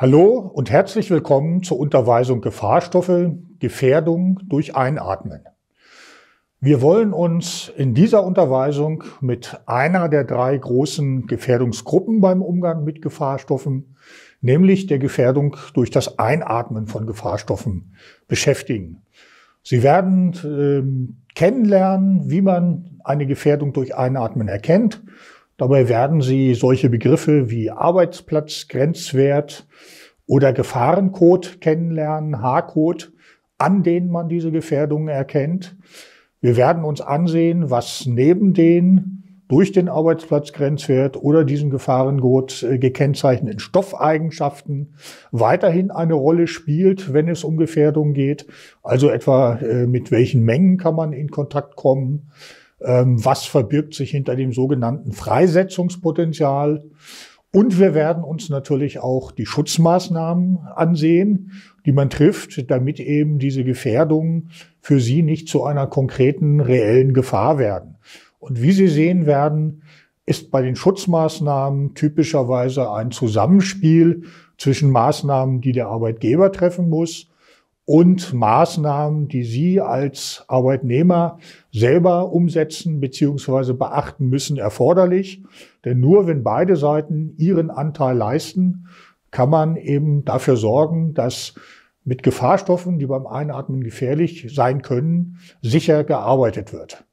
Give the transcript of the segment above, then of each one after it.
Hallo und herzlich willkommen zur Unterweisung Gefahrstoffe, Gefährdung durch Einatmen. Wir wollen uns in dieser Unterweisung mit einer der drei großen Gefährdungsgruppen beim Umgang mit Gefahrstoffen, nämlich der Gefährdung durch das Einatmen von Gefahrstoffen, beschäftigen. Sie werden äh, kennenlernen, wie man eine Gefährdung durch Einatmen erkennt Dabei werden sie solche Begriffe wie Arbeitsplatz, Grenzwert oder Gefahrencode kennenlernen, H-Code, an denen man diese Gefährdungen erkennt. Wir werden uns ansehen, was neben den durch den Arbeitsplatzgrenzwert oder diesen Gefahrengurt äh, gekennzeichneten Stoffeigenschaften weiterhin eine Rolle spielt, wenn es um Gefährdung geht. Also etwa äh, mit welchen Mengen kann man in Kontakt kommen, ähm, was verbirgt sich hinter dem sogenannten Freisetzungspotenzial. Und wir werden uns natürlich auch die Schutzmaßnahmen ansehen, die man trifft, damit eben diese Gefährdungen für Sie nicht zu einer konkreten, reellen Gefahr werden. Und wie Sie sehen werden, ist bei den Schutzmaßnahmen typischerweise ein Zusammenspiel zwischen Maßnahmen, die der Arbeitgeber treffen muss und Maßnahmen, die Sie als Arbeitnehmer selber umsetzen bzw. beachten müssen, erforderlich. Denn nur wenn beide Seiten ihren Anteil leisten, kann man eben dafür sorgen, dass mit Gefahrstoffen, die beim Einatmen gefährlich sein können, sicher gearbeitet wird.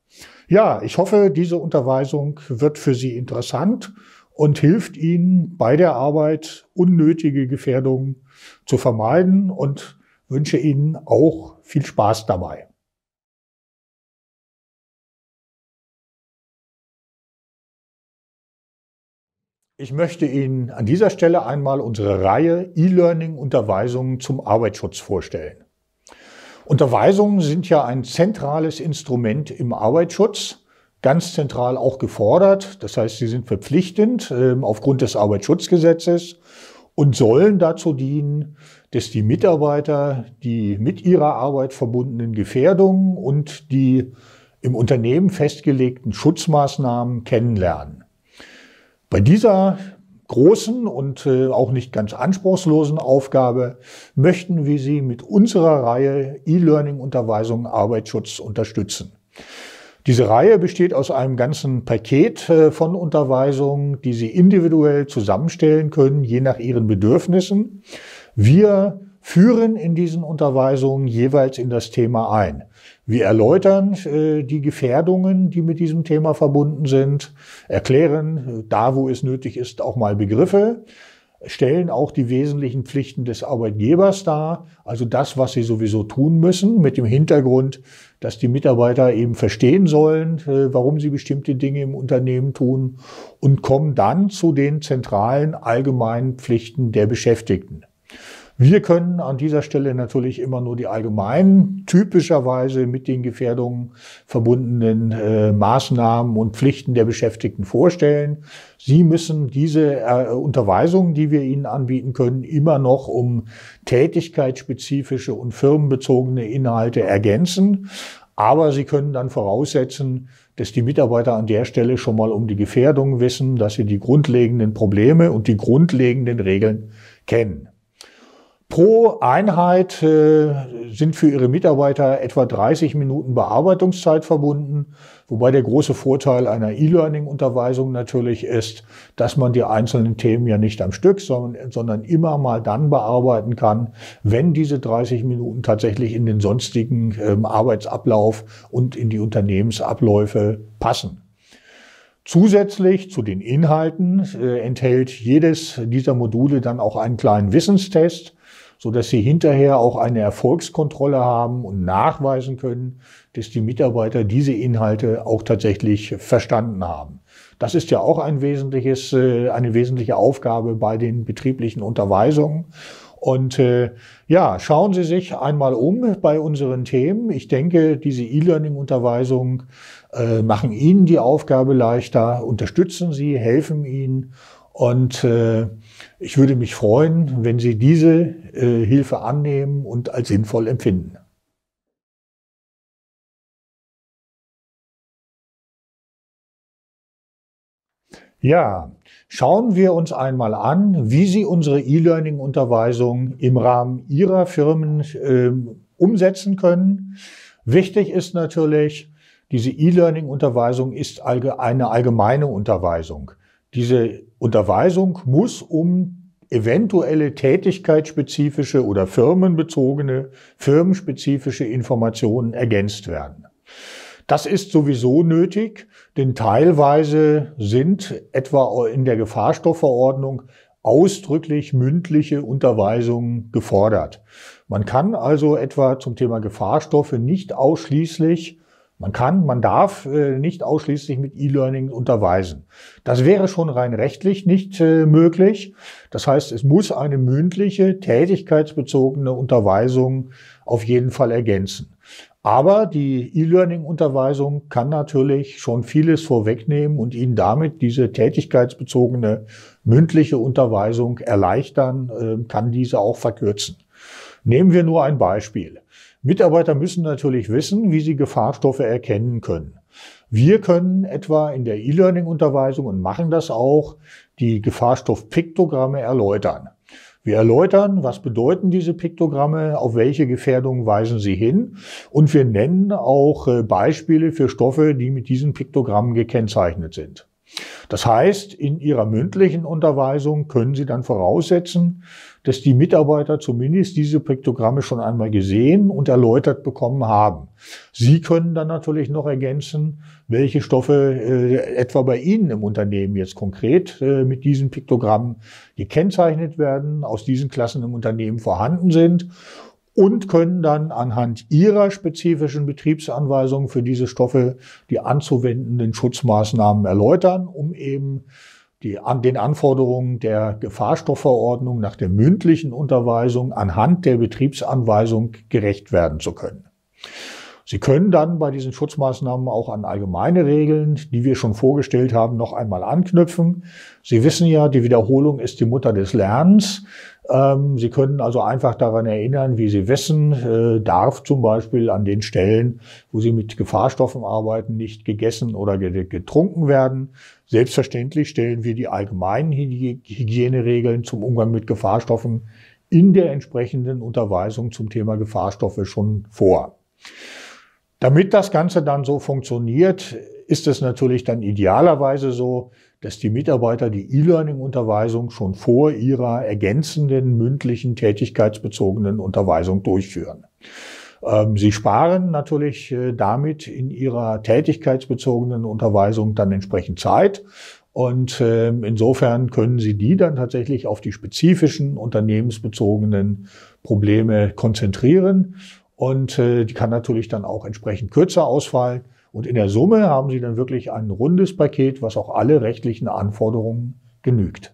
Ja, ich hoffe, diese Unterweisung wird für Sie interessant und hilft Ihnen bei der Arbeit, unnötige Gefährdungen zu vermeiden und wünsche Ihnen auch viel Spaß dabei. Ich möchte Ihnen an dieser Stelle einmal unsere Reihe E-Learning-Unterweisungen zum Arbeitsschutz vorstellen. Unterweisungen sind ja ein zentrales Instrument im Arbeitsschutz, ganz zentral auch gefordert. Das heißt, sie sind verpflichtend äh, aufgrund des Arbeitsschutzgesetzes und sollen dazu dienen, dass die Mitarbeiter die mit ihrer Arbeit verbundenen Gefährdungen und die im Unternehmen festgelegten Schutzmaßnahmen kennenlernen. Bei dieser großen und äh, auch nicht ganz anspruchslosen Aufgabe möchten wir Sie mit unserer Reihe E-Learning-Unterweisung Arbeitsschutz unterstützen. Diese Reihe besteht aus einem ganzen Paket äh, von Unterweisungen, die Sie individuell zusammenstellen können, je nach Ihren Bedürfnissen. Wir führen in diesen Unterweisungen jeweils in das Thema ein. Wir erläutern äh, die Gefährdungen, die mit diesem Thema verbunden sind, erklären äh, da, wo es nötig ist, auch mal Begriffe, stellen auch die wesentlichen Pflichten des Arbeitgebers dar, also das, was sie sowieso tun müssen, mit dem Hintergrund, dass die Mitarbeiter eben verstehen sollen, äh, warum sie bestimmte Dinge im Unternehmen tun und kommen dann zu den zentralen allgemeinen Pflichten der Beschäftigten. Wir können an dieser Stelle natürlich immer nur die allgemeinen, typischerweise mit den Gefährdungen verbundenen äh, Maßnahmen und Pflichten der Beschäftigten vorstellen. Sie müssen diese äh, Unterweisungen, die wir Ihnen anbieten können, immer noch um tätigkeitsspezifische und firmenbezogene Inhalte ergänzen. Aber Sie können dann voraussetzen, dass die Mitarbeiter an der Stelle schon mal um die Gefährdungen wissen, dass sie die grundlegenden Probleme und die grundlegenden Regeln kennen. Pro Einheit äh, sind für ihre Mitarbeiter etwa 30 Minuten Bearbeitungszeit verbunden, wobei der große Vorteil einer E-Learning-Unterweisung natürlich ist, dass man die einzelnen Themen ja nicht am Stück, sondern, sondern immer mal dann bearbeiten kann, wenn diese 30 Minuten tatsächlich in den sonstigen ähm, Arbeitsablauf und in die Unternehmensabläufe passen. Zusätzlich zu den Inhalten äh, enthält jedes dieser Module dann auch einen kleinen Wissenstest, so dass sie hinterher auch eine Erfolgskontrolle haben und nachweisen können, dass die Mitarbeiter diese Inhalte auch tatsächlich verstanden haben. Das ist ja auch ein wesentliches, äh, eine wesentliche Aufgabe bei den betrieblichen Unterweisungen. Und äh, ja, schauen Sie sich einmal um bei unseren Themen. Ich denke, diese E-Learning-Unterweisung äh, machen Ihnen die Aufgabe leichter, unterstützen Sie, helfen Ihnen. Und äh, ich würde mich freuen, wenn Sie diese äh, Hilfe annehmen und als sinnvoll empfinden. Ja, schauen wir uns einmal an, wie Sie unsere E-Learning-Unterweisung im Rahmen Ihrer Firmen äh, umsetzen können. Wichtig ist natürlich, diese E-Learning-Unterweisung ist eine allgemeine Unterweisung. Diese Unterweisung muss um eventuelle tätigkeitsspezifische oder firmenbezogene, firmenspezifische Informationen ergänzt werden. Das ist sowieso nötig, denn teilweise sind etwa in der Gefahrstoffverordnung ausdrücklich mündliche Unterweisungen gefordert. Man kann also etwa zum Thema Gefahrstoffe nicht ausschließlich man kann, man darf äh, nicht ausschließlich mit E-Learning unterweisen. Das wäre schon rein rechtlich nicht äh, möglich. Das heißt, es muss eine mündliche, tätigkeitsbezogene Unterweisung auf jeden Fall ergänzen. Aber die E-Learning-Unterweisung kann natürlich schon vieles vorwegnehmen und Ihnen damit diese tätigkeitsbezogene mündliche Unterweisung erleichtern, äh, kann diese auch verkürzen. Nehmen wir nur ein Beispiel. Mitarbeiter müssen natürlich wissen, wie sie Gefahrstoffe erkennen können. Wir können etwa in der E-Learning-Unterweisung und machen das auch, die Gefahrstoffpiktogramme erläutern. Wir erläutern, was bedeuten diese Piktogramme, auf welche Gefährdungen weisen sie hin und wir nennen auch äh, Beispiele für Stoffe, die mit diesen Piktogrammen gekennzeichnet sind. Das heißt, in Ihrer mündlichen Unterweisung können Sie dann voraussetzen, dass die Mitarbeiter zumindest diese Piktogramme schon einmal gesehen und erläutert bekommen haben. Sie können dann natürlich noch ergänzen, welche Stoffe äh, etwa bei Ihnen im Unternehmen jetzt konkret äh, mit diesen Piktogrammen gekennzeichnet werden, aus diesen Klassen im Unternehmen vorhanden sind und können dann anhand ihrer spezifischen Betriebsanweisungen für diese Stoffe die anzuwendenden Schutzmaßnahmen erläutern, um eben die, an den Anforderungen der Gefahrstoffverordnung nach der mündlichen Unterweisung anhand der Betriebsanweisung gerecht werden zu können. Sie können dann bei diesen Schutzmaßnahmen auch an allgemeine Regeln, die wir schon vorgestellt haben, noch einmal anknüpfen. Sie wissen ja, die Wiederholung ist die Mutter des Lernens. Ähm, Sie können also einfach daran erinnern, wie Sie wissen, äh, darf zum Beispiel an den Stellen, wo Sie mit Gefahrstoffen arbeiten, nicht gegessen oder getrunken werden. Selbstverständlich stellen wir die allgemeinen Hygieneregeln zum Umgang mit Gefahrstoffen in der entsprechenden Unterweisung zum Thema Gefahrstoffe schon vor. Damit das Ganze dann so funktioniert, ist es natürlich dann idealerweise so, dass die Mitarbeiter die E-Learning-Unterweisung schon vor ihrer ergänzenden, mündlichen, tätigkeitsbezogenen Unterweisung durchführen. Ähm, sie sparen natürlich äh, damit in ihrer tätigkeitsbezogenen Unterweisung dann entsprechend Zeit und ähm, insofern können Sie die dann tatsächlich auf die spezifischen unternehmensbezogenen Probleme konzentrieren und äh, die kann natürlich dann auch entsprechend kürzer ausfallen. Und in der Summe haben Sie dann wirklich ein rundes Paket, was auch alle rechtlichen Anforderungen genügt.